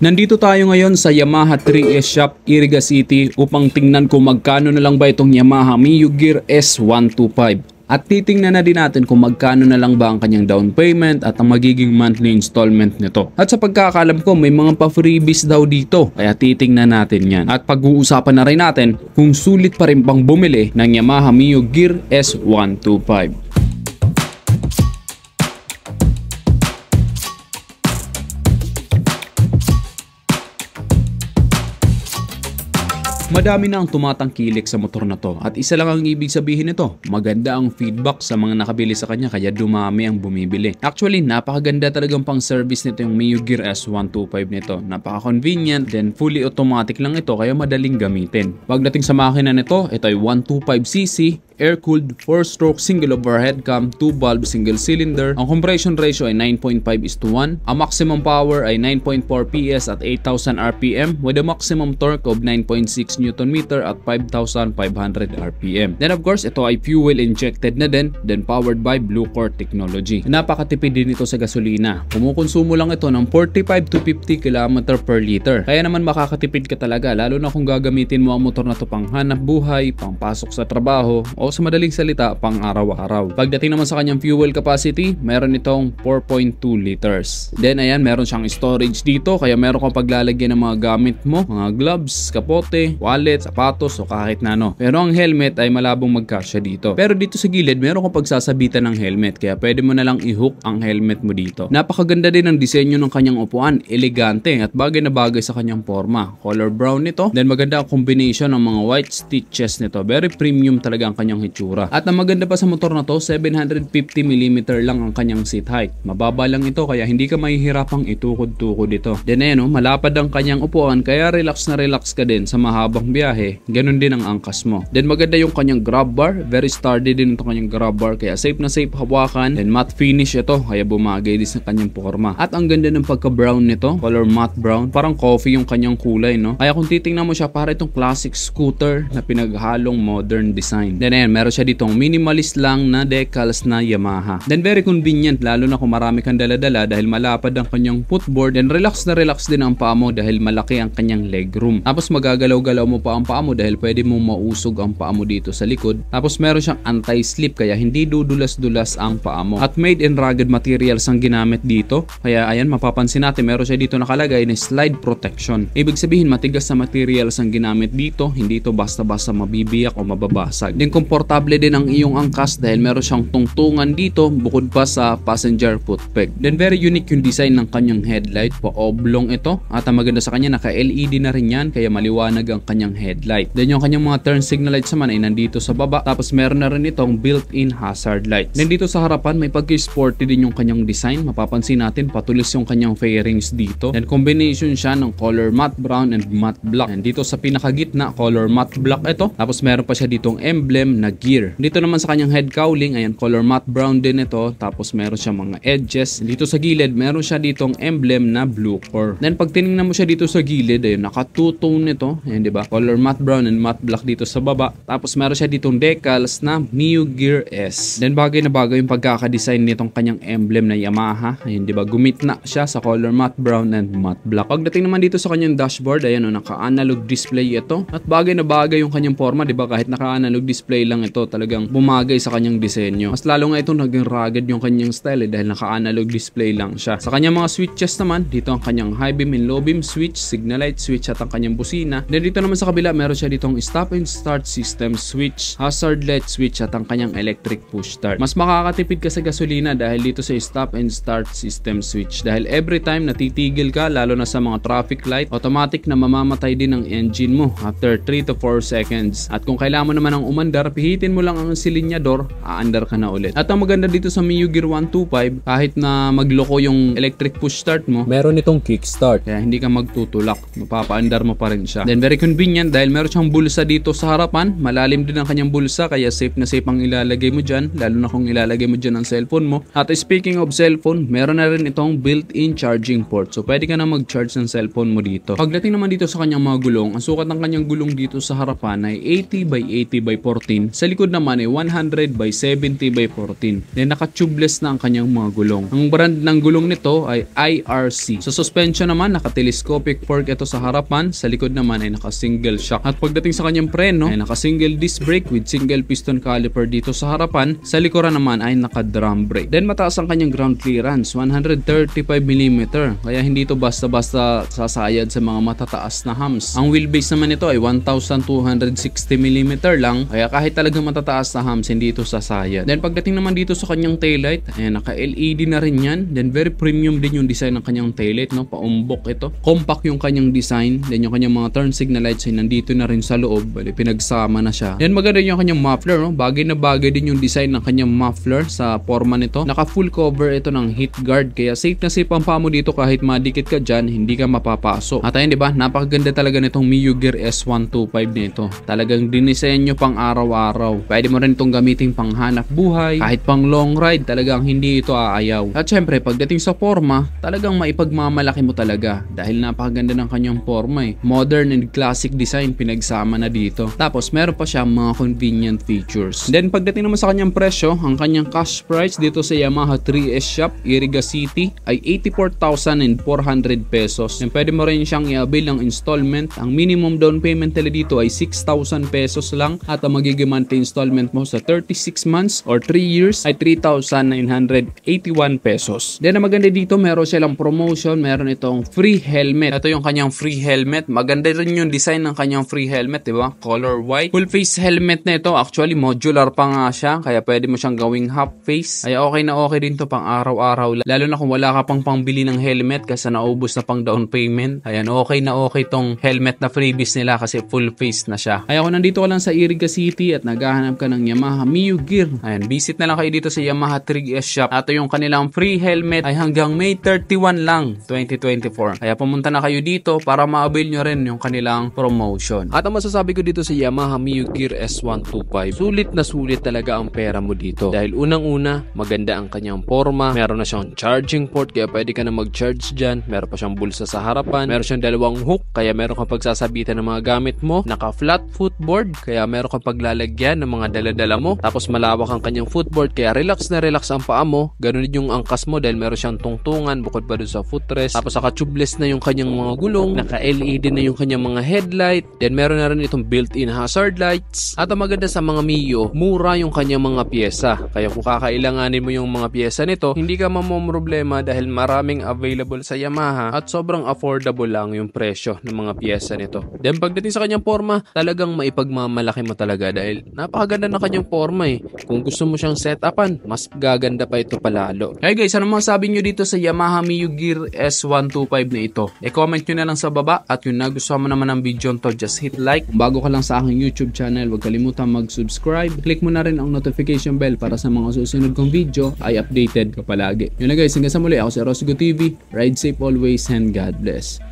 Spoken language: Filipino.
Nandito tayo ngayon sa Yamaha 3S Shop, Iriga City upang tingnan kung magkano na lang ba itong Yamaha Miyu Gear S125. At titingnan na din natin kung magkano na lang ba ang kanyang down payment at ang magiging monthly installment nito. At sa pagkakalam ko may mga pa-freebies daw dito kaya titingnan natin yan. At pag-uusapan na rin natin kung sulit pa rin bang bumili ng Yamaha Miyu Gear S125. Madami na ang tumatangkilik sa motor na to at isa lang ang ibig sabihin nito, maganda ang feedback sa mga nakabili sa kanya kaya dumami ang bumibili. Actually, napakaganda talagang pang service nito yung Mio Gear S125 nito. Napaka-convenient, then fully automatic lang ito kaya madaling gamitin. Pagdating sa makina nito, ito ay 125cc, air-cooled, 4-stroke, single overhead cam, 2-valve, single cylinder. Ang compression ratio ay 9.5 is to 1. Ang maximum power ay 9.4 PS at 8,000 RPM with a maximum torque of 9.6 Newton meter at 5,500 RPM. Then of course, ito ay fuel injected na din, then powered by Blue Core technology. Napakatipid din ito sa gasolina. Kumukonsumo lang ito ng 45 to 50 km per liter. Kaya naman makakatipid ka talaga lalo na kung gagamitin mo ang motor na to pang hanap buhay, pang pasok sa trabaho, o sa madaling salita, pang araw-araw. Pagdating naman sa kanyang fuel capacity, meron itong 4.2 liters. Then ayan, meron siyang storage dito kaya meron kang paglalagyan ng mga gamit mo, mga gloves, kapote, wallet, sapatos o kahit na ano. Pero ang helmet ay malabong magkasya dito. Pero dito sa gilid meron kang pagsasabitan ng helmet kaya pwede mo na lang i-hook ang helmet mo dito. Napakaganda din ang disenyo ng kanyang upuan, elegante at bagay na bagay sa kanyang forma. Color brown nito, then maganda ang combination ng mga white stitches nito. Very premium talaga ang kanyang hitsura. At ang maganda pa sa motor na to, 750mm lang ang kanyang seat height. Mababa lang ito kaya hindi ka mahihirapang itukod-tukod dito. Then ayun, oh, malapad ang kanyang upuan kaya relax na relax ka din sa mahaba papuntang biyahe, ganun din ang angkas mo. Then maganda yung kanyang grab bar, very sturdy din itong kanyang grab bar kaya safe na safe hawakan. Then matte finish ito kaya bumagay din sa kanyang porma. At ang ganda ng pagka brown nito, color matte brown, parang coffee yung kanyang kulay no. Kaya kung titingnan mo siya para itong classic scooter na pinaghalong modern design. Then ayan, meron siya ditong minimalist lang na decals na Yamaha. Then very convenient lalo na kung marami kang dala-dala dahil malapad ang kanyang footboard and relax na relax din ang paa mo dahil malaki ang kanyang legroom. Tapos magagalaw-galaw mo pa ang paa mo dahil pwede mong mausog ang paa mo dito sa likod. Tapos meron siyang anti-slip kaya hindi dudulas-dulas ang paa mo. At made in rugged materials ang ginamit dito. Kaya ayan mapapansin natin meron siya dito nakalagay na slide protection. Ibig sabihin matigas na materials ang ginamit dito. Hindi ito basta-basta mabibiyak o mababasag. Din komportable din ang iyong angkas dahil meron siyang tungtungan dito bukod pa sa passenger foot peg. Then very unique yung design ng kanyang headlight. Pa oblong ito at ang maganda sa kanya naka LED na rin yan kaya maliwanag ang kanyang kanyang headlight. Then yung kanyang mga turn signal lights naman ay nandito sa baba tapos meron na rin itong built-in hazard lights. Then dito sa harapan may pagka din yung kanyang design. Mapapansin natin patulis yung kanyang fairings dito. Then combination siya ng color matte brown and matte black. And dito sa pinakagitna color matte black ito. Tapos meron pa siya ditong emblem na gear. Dito naman sa kanyang head cowling ayan color matte brown din ito. Tapos meron siya mga edges. Dito sa gilid meron siya ditong emblem na blue core. Then pag tiningnan mo siya dito sa gilid ayun naka two tone nito. Ayan di ba? color matte brown and matte black dito sa baba. Tapos meron siya ditong decals na Mio Gear S. Then bagay na bagay yung pagkakadesign nitong kanyang emblem na Yamaha. Ayun, di ba? Gumit na siya sa color matte brown and matte black. Pagdating naman dito sa kanyang dashboard, ayan o, oh, naka-analog display ito. At bagay na bagay yung kanyang forma, di ba? Kahit naka-analog display lang ito, talagang bumagay sa kanyang disenyo. Mas lalo nga itong naging rugged yung kanyang style eh, dahil naka-analog display lang siya. Sa kanyang mga switches naman, dito ang kanyang high beam and low beam switch, signal light switch at ang kanyang busina. Then dito naman naman sa kabila, meron siya ditong stop and start system switch, hazard light switch at ang kanyang electric push start. Mas makakatipid ka sa gasolina dahil dito sa stop and start system switch dahil every time natitigil ka lalo na sa mga traffic light, automatic na mamamatay din ang engine mo after 3 to 4 seconds. At kung kailangan mo naman ang umandar, pihitin mo lang ang silinyador, aandar ka na ulit. At ang maganda dito sa Miyu Gear 125, kahit na magloko yung electric push start mo, meron itong kick start. Kaya hindi ka magtutulak, mapapaandar mo pa rin siya. Then very convenient saving yan dahil meron siyang bulsa dito sa harapan. Malalim din ang kanyang bulsa kaya safe na safe ang ilalagay mo dyan. Lalo na kung ilalagay mo dyan ang cellphone mo. At speaking of cellphone, meron na rin itong built-in charging port. So pwede ka na mag-charge ng cellphone mo dito. Pagdating naman dito sa kanyang mga gulong, ang sukat ng kanyang gulong dito sa harapan ay 80 by 80 by 14. Sa likod naman ay 100 by 70 by 14. Then naka-tubeless na ang kanyang mga gulong. Ang brand ng gulong nito ay IRC. Sa suspension naman, naka-telescopic fork ito sa harapan. Sa likod naman ay naka single shock. At pagdating sa kanyang preno ay naka single disc brake with single piston caliper dito sa harapan. Sa likuran naman ay naka drum brake. Then mataas ang kanyang ground clearance 135mm kaya hindi ito basta-basta sasayad sa mga matataas na hams. Ang wheelbase naman nito ay 1260mm lang kaya kahit talaga matataas na hams hindi ito sasayad. Then pagdating naman dito sa kanyang taillight ayan naka LED na rin yan. Then very premium din yung design ng kanyang taillight no paumbok ito. Compact yung kanyang design then yung kanyang mga turn signal lights kotse, nandito na rin sa loob. Bali, pinagsama na siya. Yan maganda yung kanyang muffler. No? Bagay na bagay din yung design ng kanyang muffler sa forma nito. Naka full cover ito ng heat guard. Kaya safe na safe ang pamo dito kahit madikit ka dyan, hindi ka mapapasok. At ayun, di ba? Napakaganda talaga nitong Miyu Gear S125 nito. Talagang dinisenyo pang araw-araw. Pwede mo rin itong gamitin pang hanap buhay, kahit pang long ride, talagang hindi ito aayaw. At syempre, pagdating sa forma, talagang maipagmamalaki mo talaga dahil napakaganda ng kanyang forma eh. Modern and classic basic design pinagsama na dito. Tapos meron pa siyang mga convenient features. Then pagdating naman sa kanyang presyo, ang kanyang cash price dito sa Yamaha 3S shop, Iriga City ay 84,400 pesos. And pwede mo rin siyang i-avail ng installment. Ang minimum down payment nila dito ay 6,000 pesos lang at ang magiging monthly installment mo sa 36 months or 3 years ay 3,981 pesos. Then ang maganda dito, meron silang promotion, meron itong free helmet. Ito yung kanyang free helmet. Maganda rin yung design design ng kanyang free helmet, di ba? Color white. Full face helmet na ito, actually modular pa nga siya, kaya pwede mo siyang gawing half face. Ay okay na okay din to pang araw-araw, lalo na kung wala ka pang pangbili ng helmet kasi naubos na pang down payment. Ayan, okay na okay tong helmet na freebies nila kasi full face na siya. Ay ako nandito ka lang sa Iriga City at naghahanap ka ng Yamaha Miu Gear. Ayan, visit na lang kayo dito sa Yamaha 3S shop. Ato yung kanilang free helmet ay hanggang May 31 lang, 2024. Kaya pumunta na kayo dito para ma-avail nyo rin yung kanilang promo promotion. At ang masasabi ko dito sa Yamaha Miyugir S125, sulit na sulit talaga ang pera mo dito. Dahil unang-una, maganda ang kanyang forma, meron na siyang charging port kaya pwede ka na mag-charge dyan, meron pa siyang bulsa sa harapan, meron siyang dalawang hook kaya meron kang pagsasabitan ng mga gamit mo, naka-flat footboard kaya meron kang paglalagyan ng mga daladala mo, tapos malawak ang kanyang footboard kaya relax na relax ang paa mo, ganun din yung angkas mo dahil meron siyang tungtungan bukod pa dun sa footrest, tapos naka-tubeless na yung kanyang mga gulong, naka-LED na yung kanyang mga headlight, light, Then meron na rin itong built-in hazard lights. At ang maganda sa mga Mio, mura yung kanyang mga pyesa. Kaya kung kakailanganin mo yung mga pyesa nito, hindi ka mamomroblema dahil maraming available sa Yamaha at sobrang affordable lang yung presyo ng mga pyesa nito. Then pagdating sa kanyang forma, talagang maipagmamalaki mo talaga dahil napakaganda na kanyang forma eh. Kung gusto mo siyang setupan, mas gaganda pa ito palalo. Hey guys, ano masabi nyo dito sa Yamaha Mio Gear S125 na ito? E-comment nyo na lang sa baba at yung nagustuhan mo naman ng video John Todd. hit like. Kung bago ka lang sa aking YouTube channel, huwag kalimutan mag-subscribe. Click mo na rin ang notification bell para sa mga susunod kong video ay updated ka palagi. Yun na guys, hanggang sa muli. Ako si Rosigo TV. Ride safe always and God bless.